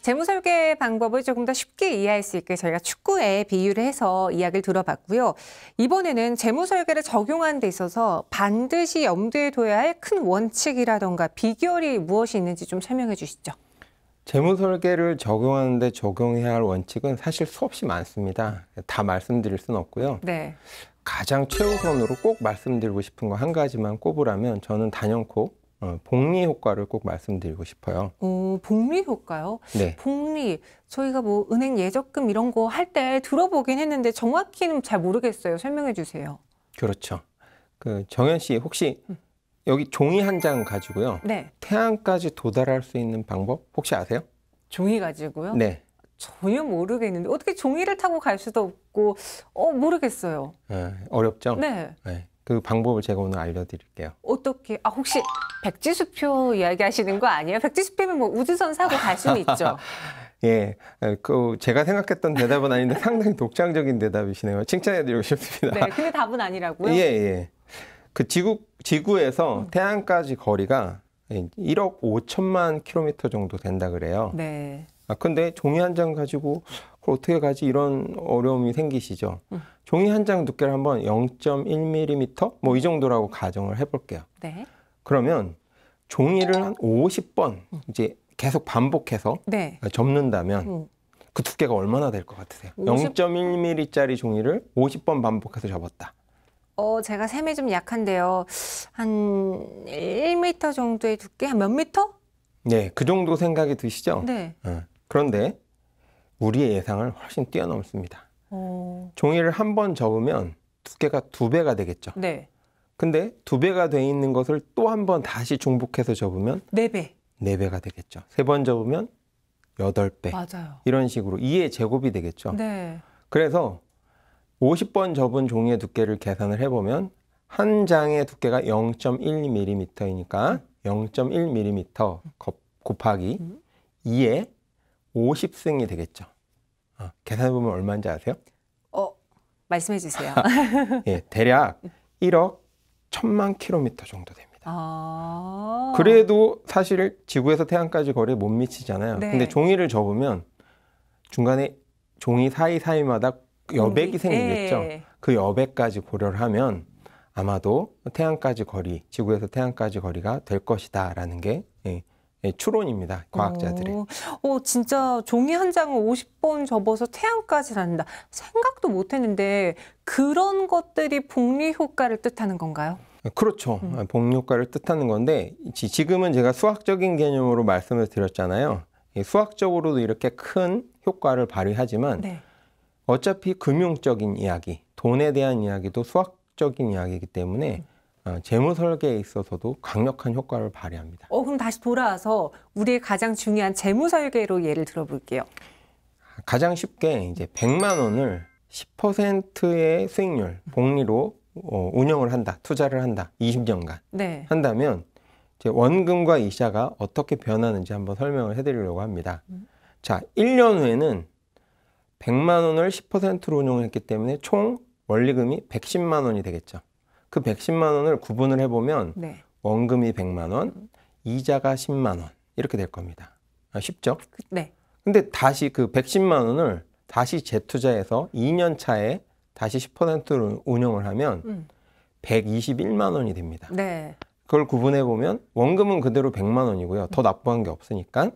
재무 설계 방법을 조금 더 쉽게 이해할 수 있게 저희가 축구에 비유를 해서 이야기를 들어봤고요. 이번에는 재무 설계를 적용하는 데 있어서 반드시 염두에 둬야 할 큰 원칙이라던가 비결이 무엇이 있는지 좀 설명해 주시죠. 재무 설계를 적용하는데 적용해야 할 원칙은 사실 수없이 많습니다. 다 말씀드릴 수는 없고요. 네. 가장 최우선으로 꼭 말씀드리고 싶은 거 한 가지만 꼽으라면 저는 단연코 어, 복리 효과를 꼭 말씀드리고 싶어요. 오, 복리 효과요? 네. 복리 저희가 뭐 은행 예적금 이런 거 할 때 들어보긴 했는데 정확히는 잘 모르겠어요. 설명해 주세요. 그렇죠. 그 정현 씨 혹시 음. 여기 종이 한 장 가지고요. 네. 태양까지 도달할 수 있는 방법 혹시 아세요? 종이 가지고요? 네. 전혀 모르겠는데 어떻게 종이를 타고 갈 수도 없고 어 모르겠어요. 네, 어렵죠. 네. 네. 그 방법을 제가 오늘 알려드릴게요. 어떻게? 아 혹시 백지수표 이야기하시는 거 아니에요? 백지수표면 뭐 우주선 사고 갈 수는 있죠. 예, 그 제가 생각했던 대답은 아닌데 상당히 독창적인 대답이시네요. 칭찬해드리고 싶습니다. 네, 근데 답은 아니라고요. 예, 예. 그 지구 지구에서 음. 태양까지 거리가 1억 5천만 킬로미터 정도 된다 그래요. 네. 아, 근데 종이 한 장 가지고 그걸 어떻게 가지 이런 어려움이 생기시죠. 음. 종이 한 장 두께를 한번 0.1mm 뭐 이 정도라고 가정을 해볼게요. 네. 그러면 종이를 한 50번 음. 이제 계속 반복해서 네. 접는다면 음. 그 두께가 얼마나 될 것 같으세요? 50... 0.1mm짜리 종이를 50번 반복해서 접었다. 어, 제가 셈이 좀 약한데요. 한 1m 정도의 두께? 한 몇 미터? 네, 그 정도 생각이 드시죠? 네. 어. 그런데 우리의 예상을 훨씬 뛰어넘습니다. 오. 어. 종이를 한 번 접으면 두께가 두 배가 되겠죠. 네. 근데 두 배가 돼 있는 것을 또 한 번 다시 중복해서 접으면 네 배. 네 배가 되겠죠. 세 번 접으면 여덟 배. 맞아요. 이런 식으로 2의 제곱이 되겠죠. 네. 그래서 50번 접은 종이의 두께를 계산을 해보면 한 장의 두께가 0.1mm이니까 0.1mm 곱하기 2의 음. 50승이 되겠죠. 어, 계산해 보면 얼마인지 아세요? 어, 말씀해 주세요. 아, 예, 대략 1억 1천만 킬로미터 정도 됩니다. 아 그래도 사실 지구에서 태양까지 거리에 못 미치잖아요. 네. 근데 종이를 접으면 중간에 종이 사이사이마다 여백이 생기겠죠. 네. 그 여백까지 고려를 하면 아마도 태양까지 거리, 지구에서 태양까지 거리가 될 것이다라는 게 예, 예, 추론입니다. 과학자들이. 오, 오, 진짜 종이 한 장을 50번 접어서 태양까지 난다. 생각도 못 했는데 그런 것들이 복리 효과를 뜻하는 건가요? 그렇죠. 음. 아, 복리 효과를 뜻하는 건데 지금은 제가 수학적인 개념으로 말씀을 드렸잖아요. 수학적으로도 이렇게 큰 효과를 발휘하지만 네. 어차피 금융적인 이야기, 돈에 대한 이야기도 수학적인 이야기이기 때문에 음. 어, 재무 설계에 있어서도 강력한 효과를 발휘합니다. 어, 그럼 다시 돌아와서 우리의 가장 중요한 재무 설계로 예를 들어볼게요. 가장 쉽게 이제 100만 원을 10%의 수익률, 복리로 어, 운영을 한다, 투자를 한다, 20년간 네. 한다면 이제 원금과 이자가 어떻게 변하는지 한번 설명을 해드리려고 합니다. 자, 1년 후에는 100만 원을 10%로 운영했기 때문에 총 원리금이 110만 원이 되겠죠. 그 110만 원을 구분을 해보면 네. 원금이 100만 원, 이자가 10만 원 이렇게 될 겁니다. 아, 쉽죠? 그, 네. 근데 다시 그 110만 원을 다시 재투자해서 2년 차에 다시 10%로 운영을 하면 음. 121만 원이 됩니다. 네. 그걸 구분해 보면 원금은 그대로 100만 원이고요. 더 음. 납부한 게 없으니까.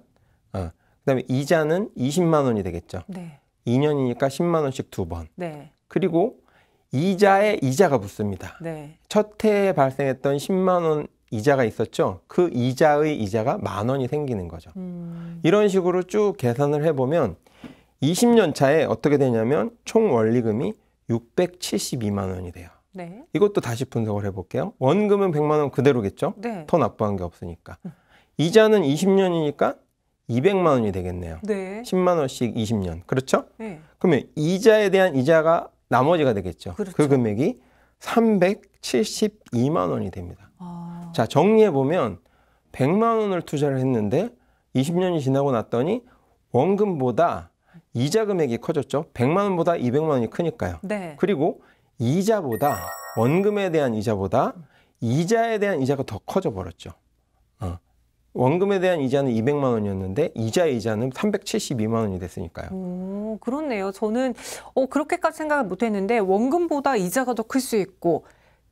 어. 그다음에 이자는 20만 원이 되겠죠. 네. 2년이니까 10만 원씩 두 번. 네. 그리고 이자에 이자가 붙습니다. 네. 첫 해에 발생했던 10만 원 이자가 있었죠. 그 이자의 이자가 만 원이 생기는 거죠. 음. 이런 식으로 쭉 계산을 해보면 20년 차에 어떻게 되냐면 총 원리금이 672만 원이 돼요. 네. 이것도 다시 분석을 해볼게요. 원금은 100만 원 그대로겠죠. 네. 더 납부한 게 없으니까. 이자는 20년이니까 200만 원이 되겠네요. 네. 10만 원씩 20년. 그렇죠? 네. 그러면 이자에 대한 이자가 나머지가 되겠죠. 그 그렇죠. 그 금액이 372만 원이 됩니다. 아... 자, 정리해 보면 100만 원을 투자를 했는데 20년이 지나고 났더니 원금보다 이자 금액이 커졌죠. 100만 원보다 200만 원이 크니까요. 네. 그리고 이자보다 원금에 대한 이자보다 이자에 대한 이자가 더 커져 버렸죠. 어. 원금에 대한 이자는 200만 원이었는데 이자 이자는 372만 원이 됐으니까요. 오, 그렇네요. 저는 어, 그렇게까지 생각을 못했는데 원금보다 이자가 더 클 수 있고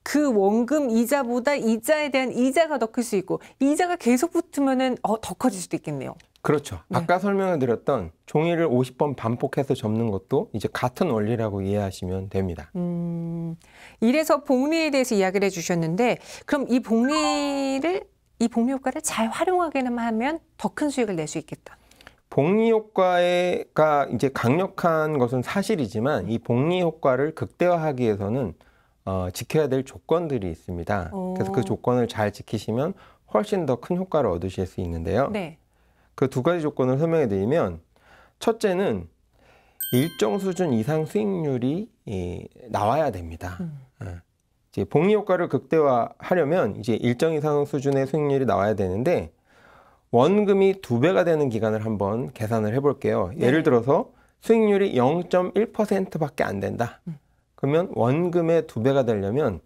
그 원금 이자보다 이자에 대한 이자가 더 클 수 있고 이자가 계속 붙으면 어, 더 커질 수도 있겠네요. 그렇죠. 네. 아까 설명을 드렸던 종이를 50번 반복해서 접는 것도 이제 같은 원리라고 이해하시면 됩니다. 음, 이래서 복리에 대해서 이야기를 해주셨는데 그럼 이 복리를 이 복리 효과를 잘 활용하기만 하면 더 큰 수익을 낼 수 있겠다. 복리 효과가 이제 강력한 것은 사실이지만 이 복리 효과를 극대화하기 위해서는 어, 지켜야 될 조건들이 있습니다. 오. 그래서 그 조건을 잘 지키시면 훨씬 더 큰 효과를 얻으실 수 있는데요. 네. 그 두 가지 조건을 설명해 드리면 첫째는 일정 수준 이상 수익률이 이, 나와야 됩니다. 음. 이제 복리 효과를 극대화하려면 이제 일정 이상 수준의 수익률이 나와야 되는데 원금이 두 배가 되는 기간을 한번 계산을 해볼게요. 네. 예를 들어서 수익률이 0.1%밖에 안 된다. 음. 그러면 원금의 두 배가 되려면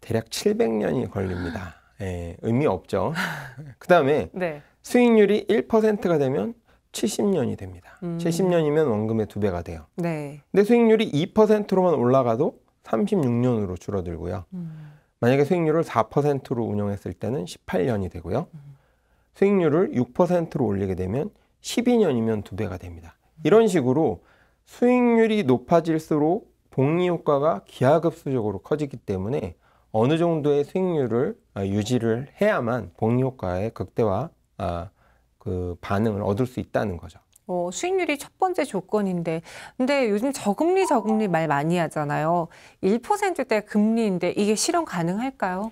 대략 700년이 걸립니다. 예, 의미 없죠. 그 다음에 네. 수익률이 1%가 되면 70년이 됩니다. 음. 70년이면 원금의 두 배가 돼요. 네. 근데 수익률이 2%로만 올라가도 36년으로 줄어들고요. 음. 만약에 수익률을 4%로 운영했을 때는 18년이 되고요. 음. 수익률을 6%로 올리게 되면 12년이면 두 배가 됩니다. 이런 식으로 수익률이 높아질수록 복리 효과가 기하급수적으로 커지기 때문에 어느 정도의 수익률을 아, 유지를 해야만 복리 효과의 극대화 아, 그 반응을 얻을 수 있다는 거죠. 어, 수익률이 첫 번째 조건인데 근데 요즘 저금리 저금리 말 많이 하잖아요. 1%대 금리인데 이게 실현 가능할까요?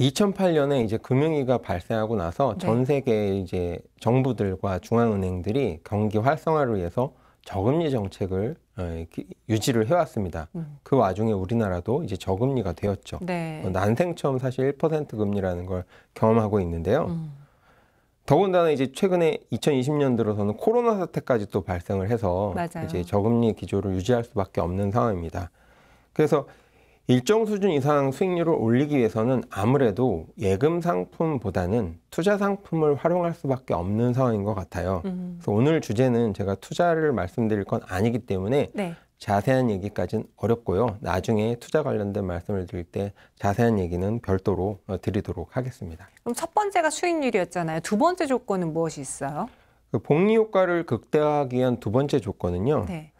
2008년에 이제 금융위가 발생하고 나서 네. 전 세계 이제 정부들과 중앙은행들이 경기 활성화를 위해서 저금리 정책을 어, 유지를 해왔습니다. 음. 그 와중에 우리나라도 이제 저금리가 되었죠. 네. 어, 난생 처음 사실 1% 금리라는 걸 경험하고 있는데요. 음. 더군다나 이제 최근에 2020년 들어서는 코로나 사태까지 또 발생을 해서 맞아요. 이제 저금리 기조를 유지할 수밖에 없는 상황입니다. 그래서 일정 수준 이상 수익률을 올리기 위해서는 아무래도 예금 상품보다는 투자 상품을 활용할 수밖에 없는 상황인 것 같아요. 음. 그래서 오늘 주제는 제가 투자를 말씀드릴 건 아니기 때문에 네. 자세한 얘기까지는 어렵고요. 나중에 투자 관련된 말씀을 드릴 때 자세한 얘기는 별도로 어, 드리도록 하겠습니다. 그럼 첫 번째가 수익률이었잖아요. 두 번째 조건은 무엇이 있어요? 그 복리 효과를 극대화하기 위한 두 번째 조건은요. 네.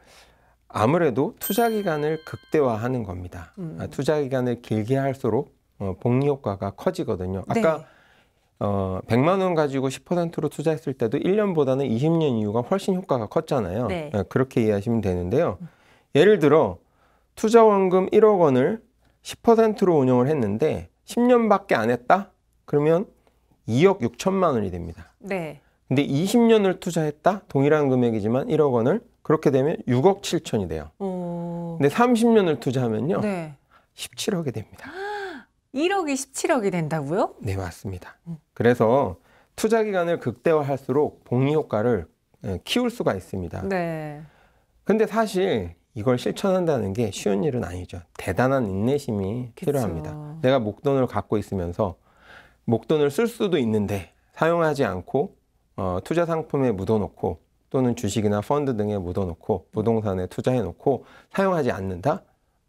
아무래도 투자 기간을 극대화하는 겁니다. 음. 아, 투자 기간을 길게 할수록 어, 복리 효과가 커지거든요. 네. 아까 네. 어, 100만 원 가지고 10%로 투자했을 때도 1년보다는 20년 이후가 훨씬 효과가 컸잖아요. 네. 예, 그렇게 이해하시면 되는데요. 음. 예를 들어 투자원금 1억 원을 10%로 운영을 했는데 10년밖에 안 했다? 그러면 2억 6천만 원이 됩니다. 네. 근데 20년을 투자했다? 동일한 금액이지만 1억 원을 그렇게 되면 6억 7천이 돼요. 오. 근데 30년을 투자하면요. 네. 17억이 됩니다. 1억이 17억이 된다고요? 네, 맞습니다. 음. 그래서 투자 기간을 극대화할수록 복리 효과를 예, 키울 수가 있습니다. 네. 근데 사실 이걸 실천한다는 게 쉬운 일은 아니죠. 대단한 인내심이 그쵸. 필요합니다. 내가 목돈을 갖고 있으면서 목돈을 쓸 수도 있는데 사용하지 않고 어, 투자 상품에 묻어놓고 또는 주식이나 펀드 등에 묻어놓고 부동산에 투자해놓고 사용하지 않는다?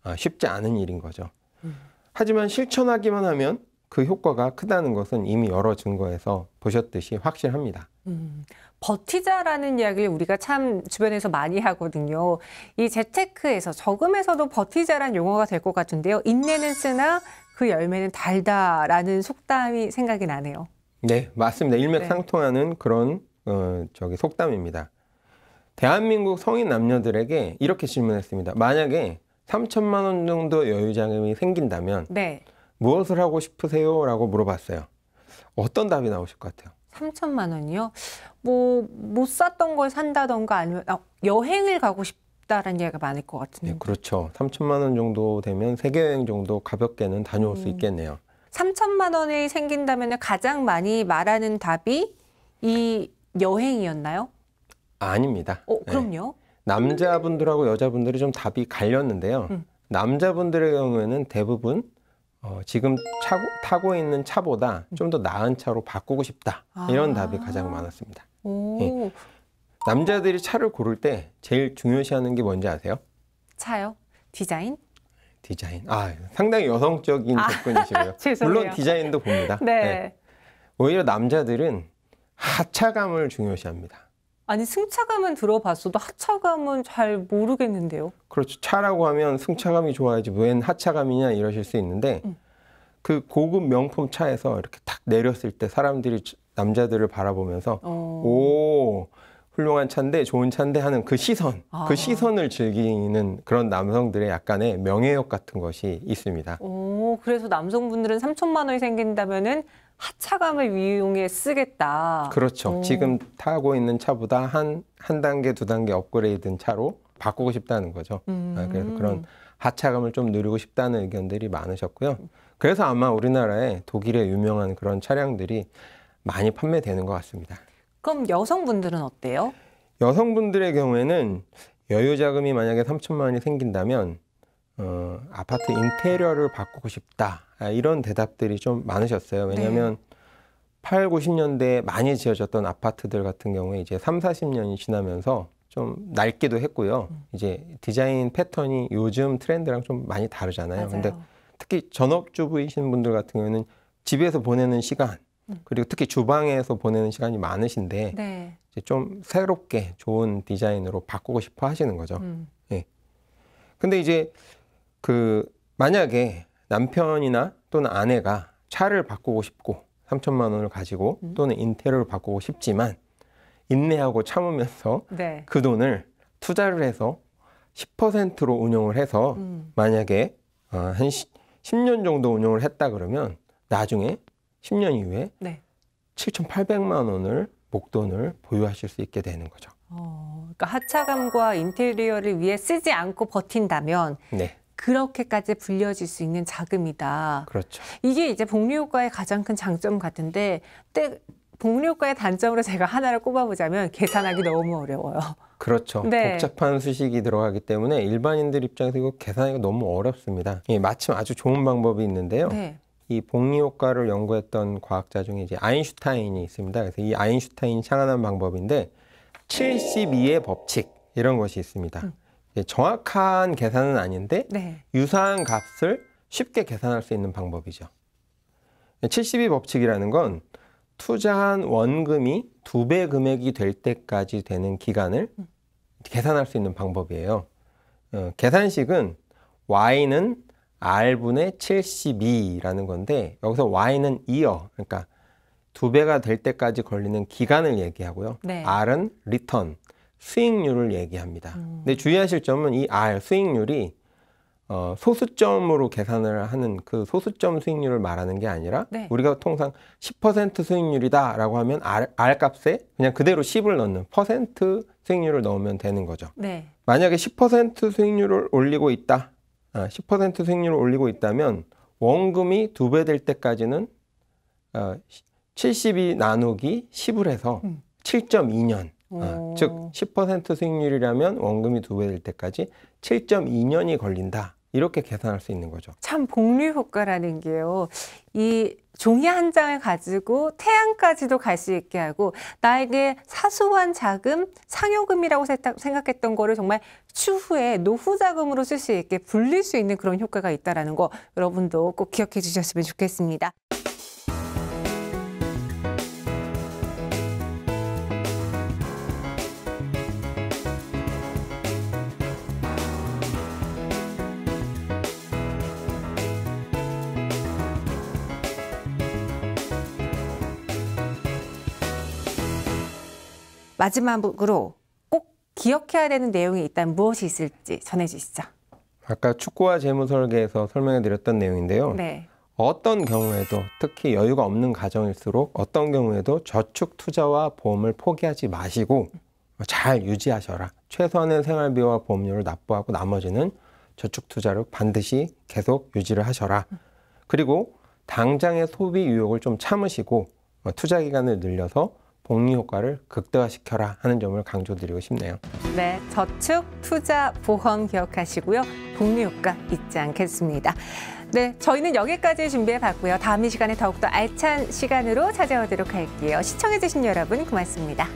아, 쉽지 않은 일인 거죠. 음. 하지만 실천하기만 하면 그 효과가 크다는 것은 이미 여러 증거에서 보셨듯이 확실합니다. 음, 버티자라는 이야기를 우리가 참 주변에서 많이 하거든요. 이 재테크에서 저금에서도 버티자란 용어가 될 것 같은데요. 인내는 쓰나 그 열매는 달다라는 속담이 생각이 나네요. 네, 맞습니다. 네. 일맥상통하는 네. 그런 어, 저기 속담입니다. 대한민국 성인 남녀들에게 이렇게 질문했습니다. 만약에 3천만 원 정도 여유자금이 생긴다면 네. 무엇을 하고 싶으세요? 라고 물어봤어요. 어떤 답이 나오실 것 같아요? 삼천만 원이요? 뭐 못 샀던 걸 산다던가 아니면 아, 여행을 가고 싶다라는 이야기가 많을 것 같은데. 네, 그렇죠. 삼천만원 정도 되면 세계 여행 정도 가볍게는 다녀올 음. 수 있겠네요. 삼천만 원이 생긴다면 가장 많이 말하는 답이 이 여행이었나요? 아닙니다. 어, 네. 그럼요. 네. 남자분들하고 여자분들이 좀 답이 갈렸는데요. 음. 남자분들의 경우에는 대부분 어, 지금 차고, 타고 있는 차보다 음. 좀더 나은 차로 바꾸고 싶다 아. 이런 답이 가장 많았습니다. 예. 남자들이 차를 고를 때 제일 중요시하는 게 뭔지 아세요? 차요? 디자인? 디자인. 아 상당히 여성적인 아. 접근이시고요. 물론 디자인도 봅니다. 네. 네. 오히려 남자들은 하차감을 중요시합니다. 아니 승차감은 들어봤어도 하차감은 잘 모르겠는데요. 그렇죠. 차라고 하면 승차감이 좋아야지 웬 하차감이냐 이러실 수 있는데 음. 그 고급 명품 차에서 이렇게 탁 내렸을 때 사람들이 남자들을 바라보면서 어... 오 훌륭한 차인데 좋은 차인데 하는 그 시선, 그 아. 그 시선을 즐기는 그런 남성들의 약간의 명예욕 같은 것이 있습니다. 오, 그래서 남성분들은 3천만 원이 생긴다면은 하차감을 이용해 쓰겠다. 그렇죠. 오. 지금 타고 있는 차보다 한, 한 단계, 두 단계 업그레이드된 차로 바꾸고 싶다는 거죠. 아, 음. 그래서 그런 하차감을 좀 누리고 싶다는 의견들이 많으셨고요. 그래서 아마 우리나라에 독일의 유명한 그런 차량들이 많이 판매되는 것 같습니다. 그럼 여성분들은 어때요? 여성분들의 경우에는 여유 자금이 만약에 3천만 원이 생긴다면 어, 아파트 인테리어를 바꾸고 싶다 아, 이런 대답들이 좀 많으셨어요. 왜냐하면 네. 8, 90년대에 많이 지어졌던 아파트들 같은 경우에 이제 3, 40년이 지나면서 좀 낡기도 했고요. 음. 이제 디자인 패턴이 요즘 트렌드랑 좀 많이 다르잖아요. 맞아요. 근데 특히 전업주부이신 분들 같은 경우에는 집에서 보내는 시간 음. 그리고 특히 주방에서 보내는 시간이 많으신데 네. 이제 좀 새롭게 좋은 디자인으로 바꾸고 싶어 하시는 거죠. 음. 예. 근데 이제 그 만약에 남편이나 또는 아내가 차를 바꾸고 싶고 3천만 원을 가지고 음. 또는 인테리어를 바꾸고 싶지만 인내하고 참으면서 네. 그 돈을 투자를 해서 10%로 운영을 해서 음. 만약에 어, 한 10, 년 정도 운영을 했다 그러면 나중에 10년 이후에 네. 7,800만 원을 목돈을 보유하실 수 있게 되는 거죠. 어, 그러니까 하차감과 인테리어를 위해 쓰지 않고 버틴다면 네. 그렇게까지 불려질 수 있는 자금이다. 그렇죠. 이게 이제 복리효과의 가장 큰 장점 같은데 때 복리효과의 단점으로 제가 하나를 꼽아보자면 계산하기 너무 어려워요. 그렇죠. 네. 복잡한 수식이 들어가기 때문에 일반인들 입장에서 이거 계산하기가 너무 어렵습니다. 예, 마침 아주 좋은 방법이 있는데요. 네. 이 복리 효과를 연구했던 과학자 중에 이제 아인슈타인이 있습니다. 그래서 이 아인슈타인 이 창안한 방법인데 72의 법칙 이런 것이 있습니다. 음. 정확한 계산은 아닌데 네. 유사한 값을 쉽게 계산할 수 있는 방법이죠. 72 법칙이라는 건 투자한 원금이 두 배 금액이 될 때까지 되는 기간을 음. 계산할 수 있는 방법이에요. 어, 계산식은 y는 R분의 72라는 건데 여기서 Y는 이어 그러니까 두 배가 될 때까지 걸리는 기간을 얘기하고요. 네. R은 리턴, 수익률을 얘기합니다. 음. 근데 주의하실 점은 이 R, 수익률이 어, 소수점으로 계산을 하는 그 소수점 수익률을 말하는 게 아니라 네. 우리가 통상 10% 수익률이다라고 하면 R, R 값에 그냥 그대로 10을 넣는 퍼센트 수익률을 넣으면 되는 거죠. 네. 만약에 10% 수익률을 올리고 있다 10% 아, 수익률을 올리고 있다면 원금이 두 배 될 때까지는 72 아, 나누기 10을 해서 음. 7.2년 즉10% 수익률이라면 원금이 두 배 될 때까지 7.2년이 걸린다. 이렇게 계산할 수 있는 거죠. 참복리 효과라는 게요. 이 종이 한 장을 가지고 태양까지도 갈 수 있게 하고 나에게 사소한 자금, 상여금이라고 생각했던 거를 정말 추후에 노후 자금으로 쓸 수 있게 불릴 수 있는 그런 효과가 있다라는 거 여러분도 꼭 기억해 주셨으면 좋겠습니다. 마지막으로 꼭 기억해야 되는 내용이 있다면 무엇이 있을지 전해주시죠. 아까 축구와 재무설계에서 설명해드렸던 내용인데요. 네. 어떤 경우에도 특히 여유가 없는 가정일수록 어떤 경우에도 저축 투자와 보험을 포기하지 마시고 잘 유지하셔라. 최소한의 생활비와 보험료를 납부하고 나머지는 저축 투자로 반드시 계속 유지를 하셔라. 그리고 당장의 소비 유혹을 좀 참으시고 어, 투자 기간을 늘려서 복리 효과를 극대화시켜라 하는 점을 강조드리고 싶네요. 네, 저축, 투자, 보험 기억하시고요. 복리 효과 잊지 않겠습니다. 네, 저희는 여기까지 준비해봤고요. 다음 이 시간에 더욱더 알찬 시간으로 찾아오도록 할게요. 시청해주신 여러분 고맙습니다.